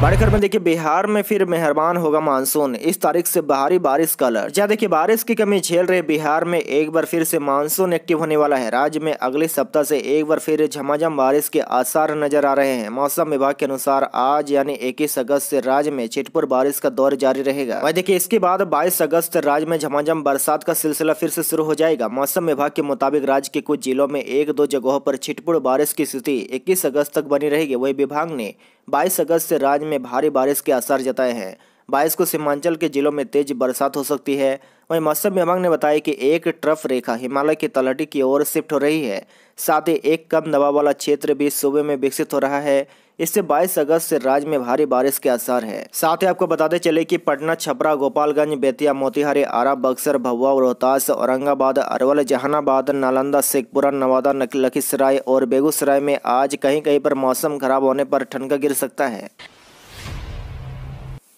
बड़े खबर में देखिए बिहार में फिर मेहरबान होगा मानसून इस तारीख से भारी बारिश का अलर्ट जहाँ देखिए बारिश की कमी झेल रहे बिहार में एक बार फिर से मानसून एक्टिव होने वाला है राज्य में अगले सप्ताह से एक बार फिर झमाझम बारिश के आसार नजर आ रहे हैं मौसम विभाग के अनुसार आज यानी इक्कीस अगस्त से राज्य में छिटपुर बारिश का दौर जारी रहेगा वही देखिये इसके बाद बाईस अगस्त राज्य में झमाझम बरसात का सिलसिला फिर से शुरू हो जाएगा मौसम विभाग के मुताबिक राज्य के कुछ जिलों में एक दो जगहों पर छिटपुर बारिश की स्थिति इक्कीस अगस्त तक बनी रहेगी वही विभाग ने बाईस अगस्त से राज्य में भारी बारिश के आसार जताए हैं बाईस को सीमांचल के जिलों में तेज बरसात हो सकती है वहीं मौसम विभाग ने बताया कि एक ट्रफ रेखा हिमालय की तलहटी की ओर शिफ्ट हो रही है साथ ही एक कम दबाव वाला क्षेत्र भी सूबे में विकसित हो रहा है इससे 22 अगस्त से राज्य में भारी बारिश के आसार है साथ ही आपको बताते चले कि पटना छपरा गोपालगंज बेतिया मोतिहारी आरा बक्सर भभुआ रोहतास औरंगाबाद अरवल जहानाबाद नालंदा शेखपुरा नवादा लखीसराय और बेगूसराय में आज कहीं कहीं पर मौसम खराब होने पर ठनका गिर सकता है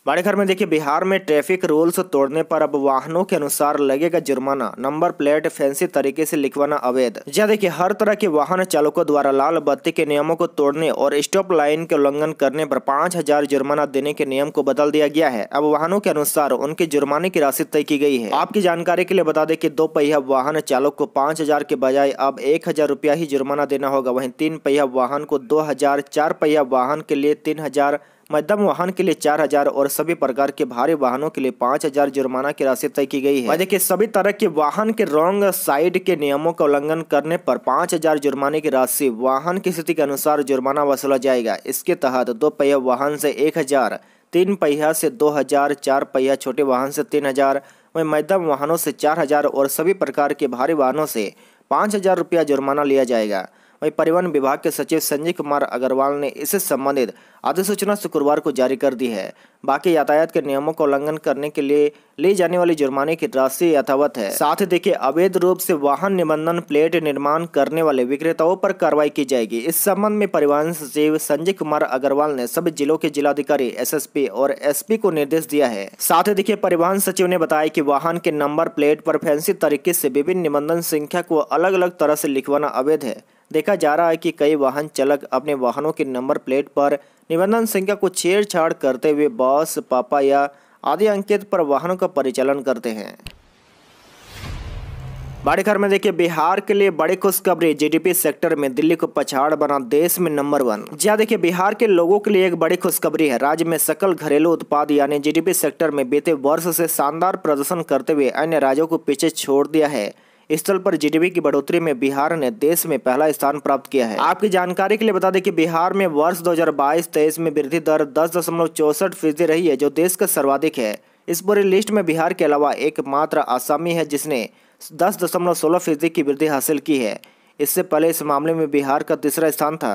बड़े घर में देखिए बिहार में ट्रैफिक रूल्स तोड़ने पर अब वाहनों के अनुसार लगेगा जुर्माना नंबर प्लेट फैंसी तरीके से लिखवाना अवैध जहाँ देखिए हर तरह के वाहन चालकों द्वारा लाल बत्ती के नियमों को तोड़ने और स्टॉप लाइन के उल्लंघन करने पर पाँच हजार जुर्माना देने के नियम को बदल दिया गया है अब वाहनों के अनुसार उनके जुर्माने की राशि तय की गई है आपकी जानकारी के लिए बता दे की दो पहिया वाहन चालक को पाँच हजार के बजाय अब एक हजार रुपया ही जुर्माना देना होगा वही तीन पहिया वाहन को दो हजार चार पहिया वाहन के लिए तीन हजार मध्यम वाहन के लिए चार हजार और सभी प्रकार के भारी वाहनों के लिए पाँच हजार जुर्माना की राशि तय की गई है के सभी तरह के वाहन के रॉन्ग साइड के नियमों का उल्लंघन करने पर पाँच हजार जुर्माने की राशि वाहन की स्थिति के अनुसार जुर्माना वसूला जाएगा इसके तहत दो पहिया वाहन से एक हजार तीन पहिया से दो हजार चार पहिया छोटे वाहन से तीन हजार वहीं मध्यम वाहनों से चार हजार और सभी प्रकार के भारी वाहनों से पाँच हजार रुपया जुर्माना लिया जाएगा वहीं परिवहन विभाग के सचिव संजय कुमार अग्रवाल ने इससे संबंधित अधिसूचना शुक्रवार को जारी कर दी है बाकी यातायात के नियमों का उल्लंघन करने के लिए ले जाने वाले जुर्माने की राशि यथावत है साथ देखिए अवैध रूप से वाहन निबंधन प्लेट निर्माण करने वाले विक्रेताओं पर कार्रवाई की जाएगी इस संबंध में परिवहन सचिव संजय कुमार अग्रवाल ने सभी जिलों के जिलाधिकारी एस और एस को निर्देश दिया है साथ ही देखिए परिवहन सचिव ने बताया की वाहन के नंबर प्लेट पर फैंसी तरीके से विभिन्न निबंधन संख्या को अलग अलग तरह से लिखवाना अवैध है देखा जा रहा है कि कई वाहन चालक अपने वाहनों के नंबर प्लेट पर निबंधन संख्या को छेड़छाड़ करते हुए बस पापा या आदि अंकित पर वाहनों का परिचालन करते हैं बड़ी खबर में देखिए बिहार के लिए बड़ी खुशखबरी जीडीपी सेक्टर में दिल्ली को पछाड़ बना देश में नंबर वन जी हाँ, देखिए बिहार के लोगों के लिए एक बड़ी खुशखबरी है राज्य में सकल घरेलू उत्पाद यानी जीडीपी सेक्टर में बीते वर्ष से शानदार प्रदर्शन करते हुए अन्य राज्यों को पीछे छोड़ दिया है स्थल पर जीडीपी की बढ़ोतरी में बिहार ने देश में पहला स्थान प्राप्त किया है आपकी जानकारी के लिए बता दें कि बिहार में वर्ष 2022-23 में वृद्धि दर दस दशमलव चौसठ फीसदी रही है जो देश का सर्वाधिक है इस पूरी लिस्ट में बिहार के अलावा एकमात्र आसामी है जिसने दस दशमलव सोलह फीसदी की वृद्धि हासिल की है इससे पहले इस मामले में बिहार का तीसरा स्थान था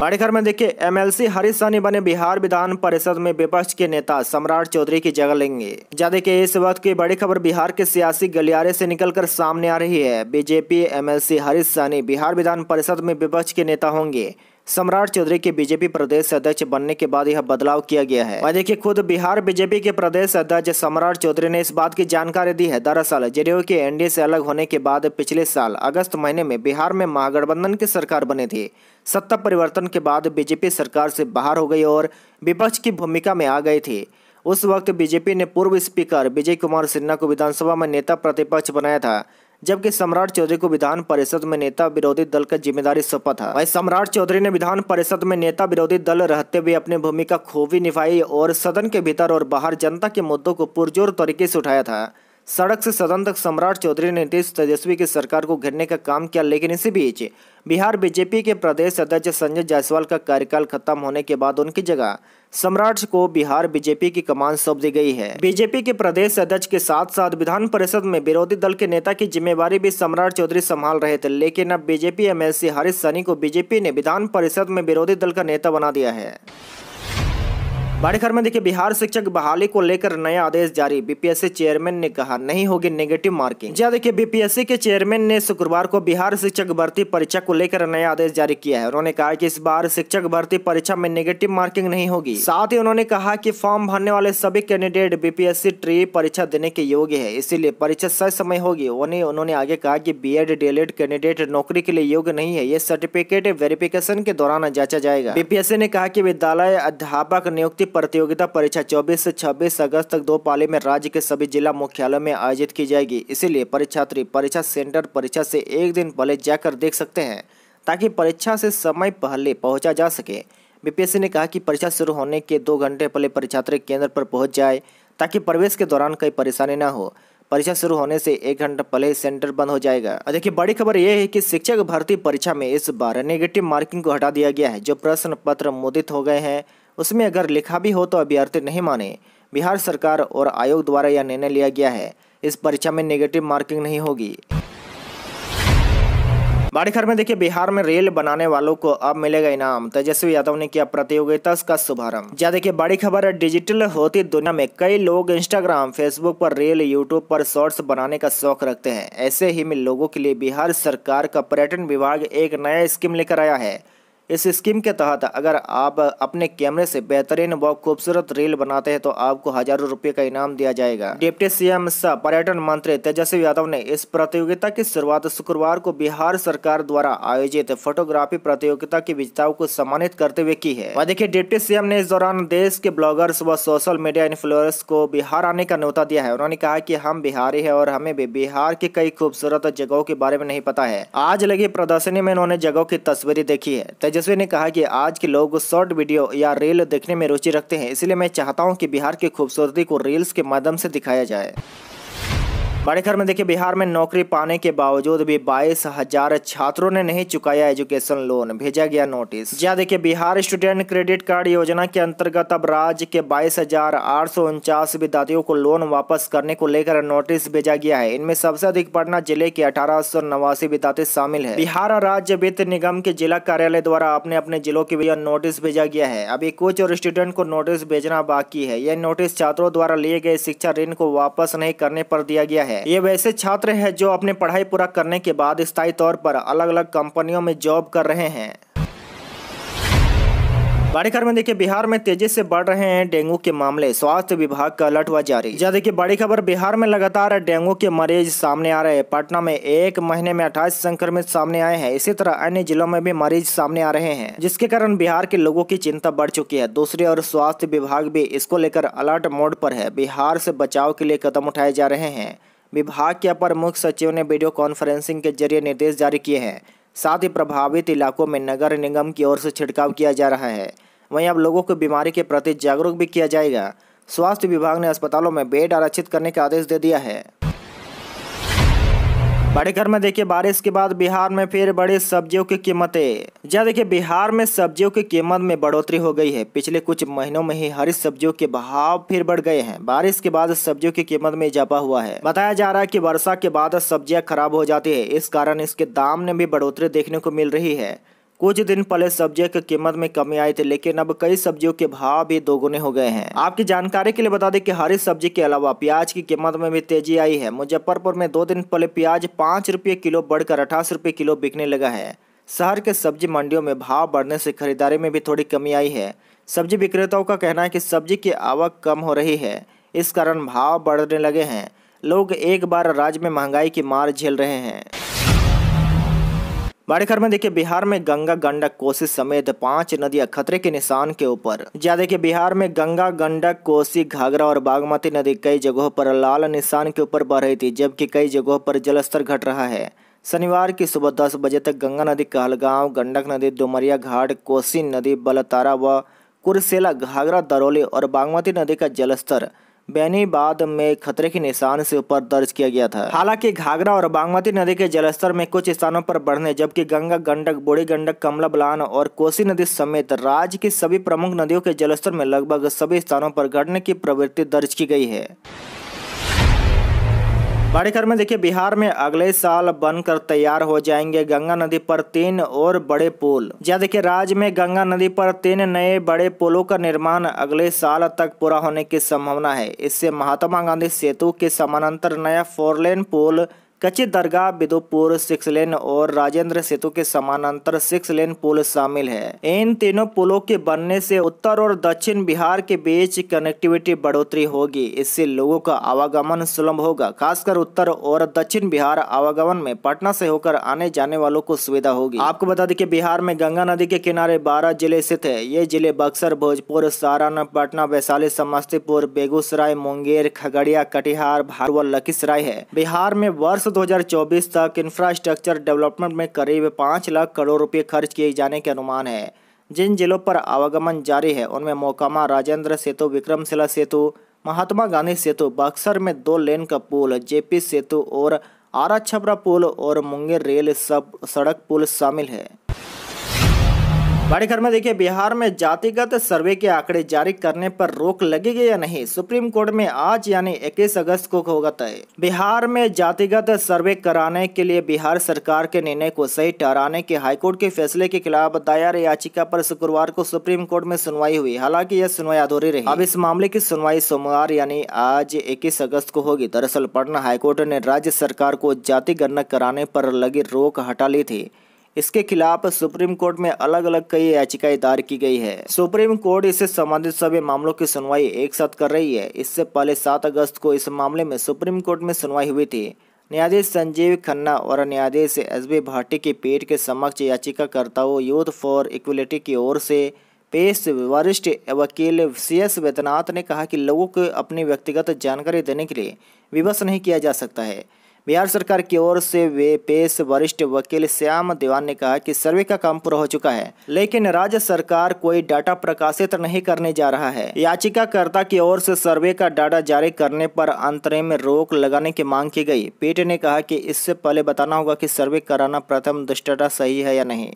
पाड़ीघर में देखिए एमएलसी हरीश सहनी बने बिहार विधान परिषद में विपक्ष के नेता सम्राट चौधरी की जगह लेंगे ज्यादा के इस वक्त की बड़ी खबर बिहार के सियासी गलियारे से निकलकर सामने आ रही है बीजेपी एमएलसी हरीश सहनी बिहार विधान परिषद में विपक्ष के नेता होंगे सम्राट चौधरी के बीजेपी प्रदेश अध्यक्ष बनने के बाद यह बदलाव किया गया है वहीं देखिए खुद बिहार बीजेपी के प्रदेश अध्यक्ष सम्राट चौधरी ने इस बात की जानकारी दी है दरअसल जेडीयू के एनडीए से अलग होने के बाद पिछले साल अगस्त महीने में बिहार में महागठबंधन की सरकार बनी थी सत्ता परिवर्तन के बाद बीजेपी सरकार से बाहर हो गई और विपक्ष की भूमिका में आ गई थी उस वक्त बीजेपी ने पूर्व स्पीकर विजय कुमार सिन्हा को विधानसभा में नेता प्रतिपक्ष बनाया था जबकि सम्राट चौधरी को विधान परिषद में नेता विरोधी दल का जिम्मेदारी सौंपा था वही सम्राट चौधरी ने विधान परिषद में नेता विरोधी दल रहते हुए अपनी भूमिका खूबी निभाई और सदन के भीतर और बाहर जनता के मुद्दों को पुरजोर तरीके से उठाया था सड़क से सदन तक सम्राट चौधरी ने नीतीश तेजस्वी की सरकार को घेरने का काम किया लेकिन इसी बीच बिहार बीजेपी के प्रदेश अध्यक्ष संजय जायसवाल का कार्यकाल खत्म होने के बाद उनकी जगह सम्राट को बिहार बीजेपी की कमान सौंप दी गई है बीजेपी के प्रदेश अध्यक्ष के साथ साथ विधान परिषद में विरोधी दल के नेता की जिम्मेवारी भी सम्राट चौधरी संभाल रहे थे लेकिन अब बीजेपी एमएलसी हरीश सनी को बीजेपी ने विधान परिषद में विरोधी दल का नेता बना दिया है बड़े खबर में देखिए बिहार शिक्षक बहाली को लेकर नया आदेश जारी बीपीएससी चेयरमैन ने कहा नहीं होगी नेगेटिव मार्किंग जी हाँ, देखिए बीपीएससी के चेयरमैन ने शुक्रवार को बिहार शिक्षक भर्ती परीक्षा को लेकर नया आदेश जारी किया है उन्होंने कहा कि इस बार शिक्षक भर्ती परीक्षा में नेगेटिव मार्किंग नहीं होगी साथ ही उन्होंने कहा की फॉर्म भरने वाले सभी कैंडिडेट बीपीएससी ट्री परीक्षा देने के योग्य है इसीलिए परीक्षा सही समय होगी उन्हें उन्होंने आगे कहा की बी एड कैंडिडेट नौकरी के लिए योग्य नहीं है ये सर्टिफिकेट वेरिफिकेशन के दौरान जांचा जाएगा बीपीएससी ने कहा की विद्यालय अध्यापक नियुक्ति प्रतियोगिता परीक्षा 24 से 26 अगस्त तक दो पाली में राज्य के सभी जिला मुख्यालयों में आयोजित की जाएगी इसीलिए परीक्षार्थी परीक्षा सेंटर परीक्षा से एक दिन पहले जाकर देख सकते हैं ताकि परीक्षा से समय पहले पहुंचा जा सके बीपीएससी ने कहा कि परीक्षा शुरू होने के दो घंटे पहले परीक्षार्थी केंद्र पर पहुँच जाए ताकि प्रवेश के दौरान कई परेशानी न हो परीक्षा शुरू होने से एक घंटा पहले सेंटर बंद हो जाएगा देखिए बड़ी खबर यह है कि शिक्षक भर्ती परीक्षा में इस बार नेगेटिव मार्किंग को हटा दिया गया है जो प्रश्न पत्र मुदित हो गए हैं उसमें अगर लिखा भी हो तो अभ्यर्थी नहीं माने बिहार सरकार और आयोग द्वारा यह निर्णय लिया गया है इस परीक्षा में नेगेटिव मार्किंग नहीं होगी बाड़ीखर में देखिए बिहार में रेल बनाने वालों को अब मिलेगा इनाम तेजस्वी यादव ने किया प्रतियोगिता का शुभारंभ जहाँ देखिए बड़ी खबर डिजिटल होती दुनिया में कई लोग इंस्टाग्राम फेसबुक पर रेल यूट्यूब पर शॉर्ट्स बनाने का शौक रखते हैं ऐसे ही में लोगों के लिए बिहार सरकार का पर्यटन विभाग एक नया स्कीम लेकर आया है इस स्कीम के तहत अगर आप अपने कैमरे से बेहतरीन व खूबसूरत रील बनाते हैं तो आपको हजारों रुपए का इनाम दिया जाएगा डिप्टी सीएम एम पर्यटन मंत्री तेजस्वी यादव ने इस प्रतियोगिता की शुरुआत शुक्रवार को बिहार सरकार द्वारा आयोजित फोटोग्राफी प्रतियोगिता के विजेताओं को सम्मानित करते हुए की है देखिये देखिए डिप्टी सी ने इस दौरान देश के ब्लॉगर्स व सोशल मीडिया इन्फ्लुएंस को बिहार आने का न्योता दिया है उन्होंने कहा की हम बिहारी है और हमें भी बिहार के कई खूबसूरत जगहों के बारे में नहीं पता है आज लगी प्रदर्शनी में उन्होंने जगहों की तस्वीरें देखी है तेजस्वी ने कहा कि आज के लोग शॉर्ट वीडियो या रील देखने में रुचि रखते हैं इसलिए मैं चाहता हूं कि बिहार की खूबसूरती को रील्स के माध्यम से दिखाया जाए बड़ेखर में देखिए बिहार में नौकरी पाने के बावजूद भी बाईस हजार छात्रों ने नहीं चुकाया एजुकेशन लोन भेजा गया नोटिस जहाँ देखिए बिहार स्टूडेंट क्रेडिट कार्ड योजना के अंतर्गत अब राज्य के बाईस हजार विद्यार्थियों को लोन वापस करने को लेकर नोटिस भेजा गया है इनमें सबसे अधिक पटना जिले के अठारह विद्यार्थी शामिल है बिहार राज्य वित्त निगम के जिला कार्यालय द्वारा अपने अपने जिलों के लिए नोटिस भेजा गया है अभी कोच और स्टूडेंट को नोटिस भेजना बाकी है यह नोटिस छात्रों द्वारा लिए गए शिक्षा ऋण को वापस नहीं करने पर दिया गया है है ये वैसे छात्र है जो अपने पढ़ाई पूरा करने के बाद स्थायी तौर पर अलग अलग कंपनियों में जॉब कर रहे हैं बड़ी खबर में देखिए बिहार में तेजी से बढ़ रहे हैं डेंगू के मामले स्वास्थ्य विभाग का अलर्ट हुआ जारी जहाँ देखिए बड़ी खबर बिहार में लगातार डेंगू के मरीज सामने आ रहे हैं पटना में एक महीने में अट्ठाईस संक्रमित सामने आए हैं इसी तरह अन्य जिलों में भी मरीज सामने आ रहे हैं जिसके कारण बिहार के लोगों की चिंता बढ़ चुकी है दूसरी और स्वास्थ्य विभाग भी इसको लेकर अलर्ट मोड पर है बिहार से बचाव के लिए कदम उठाए जा रहे हैं विभाग के अपर मुख्य सचिव ने वीडियो कॉन्फ्रेंसिंग के जरिए निर्देश जारी किए हैं साथ ही प्रभावित इलाकों में नगर निगम की ओर से छिड़काव किया जा रहा है वहीं अब लोगों को बीमारी के प्रति जागरूक भी किया जाएगा स्वास्थ्य विभाग ने अस्पतालों में बेड आरक्षित करने का आदेश दे दिया है बड़े घर में देखिए बारिश के बाद बिहार में फिर बड़ी सब्जियों की कीमतें जहाँ देखिए बिहार में सब्जियों की कीमत में बढ़ोतरी हो गई है पिछले कुछ महीनों में ही हरी सब्जियों के भाव फिर बढ़ गए हैं बारिश के बाद सब्जियों की कीमत में इजाफा हुआ है बताया जा रहा है कि वर्षा के बाद सब्जियां खराब हो जाती है इस कारण इसके दाम में भी बढ़ोतरी देखने को मिल रही है कुछ दिन पहले सब्जियों की कीमत में कमी आई थी लेकिन अब कई सब्जियों के भाव भी दोगुने हो गए हैं आपकी जानकारी के लिए बता दें कि हरी सब्जी के अलावा प्याज की कीमत में भी तेजी आई है मुजफ्फरपुर में दो दिन पहले प्याज पाँच रुपये किलो बढ़कर अठासी रुपये किलो बिकने लगा है शहर के सब्जी मंडियों में भाव बढ़ने से खरीदारी में भी थोड़ी कमी आई है सब्जी विक्रेताओं का कहना है कि सब्जी की आवक कम हो रही है इस कारण भाव बढ़ने लगे हैं लोग एक बार राज्य में महंगाई की मार झेल रहे हैं बड़े खबर में देखिए बिहार में गंगा गंडक कोसी समेत पांच नदियां खतरे के निशान के ऊपर जहाँ देखिए बिहार में गंगा गंडक कोसी घाघरा और बागमती नदी कई जगहों पर लाल निशान के ऊपर बढ़ रही थी जबकि कई जगहों पर जलस्तर घट रहा है शनिवार की सुबह दस बजे तक गंगा नदी कहलगांव गंडक नदी डुमरिया घाट कोसी नदी बलतारा व कुरसेला घाघरा दरौली और बागमती नदी का जलस्तर बैनी बाद में खतरे के निशान से ऊपर दर्ज किया गया था हालांकि घाघरा और बागमती नदी के जलस्तर में कुछ स्थानों पर बढ़ने जबकि गंगा गंडक बूढ़ी गंडक कमला बलान और कोसी नदी समेत राज्य की सभी प्रमुख नदियों के जलस्तर में लगभग सभी स्थानों पर घटने की प्रवृत्ति दर्ज की गई है बड़ी खबर में देखिए बिहार में अगले साल बनकर तैयार हो जाएंगे गंगा नदी पर तीन और बड़े पुल जहाँ देखिए राज्य में गंगा नदी पर तीन नए बड़े पुलों का निर्माण अगले साल तक पूरा होने की संभावना है इससे महात्मा गांधी सेतु के समानांतर नया फोरलेन पुल कच्ची दरगाह बिदोपुर सिक्स लेन और राजेंद्र सेतु के समानांतर सिक्स लेन पुल शामिल है इन तीनों पुलों के बनने से उत्तर और दक्षिण बिहार के बीच कनेक्टिविटी बढ़ोतरी होगी इससे लोगों का आवागमन सुलभ होगा खासकर उत्तर और दक्षिण बिहार आवागमन में पटना से होकर आने जाने वालों को सुविधा होगी आपको बता दें कि बिहार में गंगा नदी के किनारे बारह जिले स्थित है ये जिले बक्सर भोजपुर सारण पटना वैशाली समस्तीपुर बेगूसराय मुंगेर खगड़िया कटिहार भागवल लखीसराय है बिहार में वर्ष वर्ष 2024 तक इंफ्रास्ट्रक्चर डेवलपमेंट में करीब पाँच लाख करोड़ रुपये खर्च किए जाने के अनुमान है जिन जिलों पर आवागमन जारी है उनमें मोकामा राजेंद्र सेतु विक्रमशिला सेतु महात्मा गांधी सेतु बक्सर में दो लेन का पुल जेपी सेतु और आरा छपरा पुल और मुंगेर रेल सब सड़क पुल शामिल है बड़ी खबर में देखिए बिहार में जातिगत सर्वे के आंकड़े जारी करने पर रोक लगेगी या नहीं सुप्रीम कोर्ट में आज यानी इक्कीस अगस्त को होगा तय बिहार में जातिगत सर्वे कराने के लिए बिहार सरकार के निर्णय को सही ठहराने के हाईकोर्ट के फैसले के खिलाफ दायर याचिका पर शुक्रवार को सुप्रीम कोर्ट में सुनवाई हुई हालांकि यह सुनवाई अधूरी रही अब इस मामले की सुनवाई सोमवार यानी आज इक्कीस अगस्त को होगी दरअसल पटना हाईकोर्ट ने राज्य सरकार को जाति गणना कराने पर लगी रोक हटा ली थी इसके खिलाफ सुप्रीम कोर्ट में अलग अलग कई याचिकाएं दायर की गई है सुप्रीम कोर्ट इससे संबंधित सभी मामलों की सुनवाई एक साथ कर रही है इससे पहले सात अगस्त को इस मामले में सुप्रीम कोर्ट में सुनवाई हुई थी न्यायाधीश संजीव खन्ना और न्यायाधीश एस बी भाटी की पीठ के समक्ष याचिकाकर्ताओं यूथ फॉर इक्वलिटी की ओर से पेश वरिष्ठ वकील सी एस वैद्यनाथ ने कहा कि लोगों को अपनी व्यक्तिगत जानकारी देने के लिए विवश नहीं किया जा सकता है बिहार सरकार की ओर से वे पेश वरिष्ठ वकील श्याम दीवान ने कहा कि सर्वे का काम पूरा हो चुका है लेकिन राज्य सरकार कोई डाटा प्रकाशित नहीं करने जा रहा है याचिकाकर्ता की ओर से सर्वे का डाटा जारी करने पर अंतरिम रोक लगाने की मांग की गई पीठ ने कहा कि इससे पहले बताना होगा कि सर्वे कराना प्रथम दृष्टता सही है या नहीं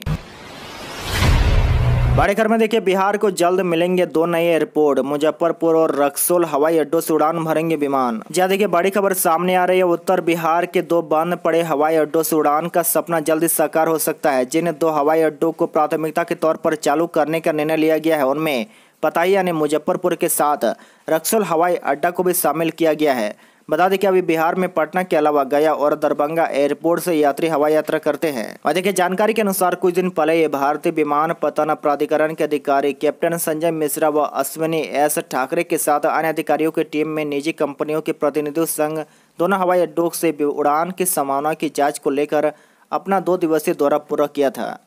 बड़े खबर में देखिए बिहार को जल्द मिलेंगे दो नए एयरपोर्ट मुजफ्फरपुर और रक्सोल हवाई अड्डों से उड़ान भरेंगे विमान जहाँ देखिए बड़ी खबर सामने आ रही है उत्तर बिहार के दो बंद पड़े हवाई अड्डों से उड़ान का सपना जल्द साकार हो सकता है जिन दो हवाई अड्डों को प्राथमिकता के तौर पर चालू करने का निर्णय लिया गया है उनमें पताई यानी मुजफ्फरपुर के साथ रक्सोल हवाई अड्डा को भी शामिल किया गया है बता दें कि अभी बिहार में पटना के अलावा गया और दरभंगा एयरपोर्ट से यात्री हवाई यात्रा करते हैं और देखिए जानकारी के अनुसार कुछ दिन पहले ये भारतीय विमान पतन प्राधिकरण के अधिकारी कैप्टन संजय मिश्रा व अश्विनी एस ठाकरे के साथ अन्य अधिकारियों की टीम में निजी कंपनियों के प्रतिनिधियों संघ दोनों हवाई अड्डों से उड़ान की संभावना की जाँच को लेकर अपना दो दिवसीय दौरा पूरा किया था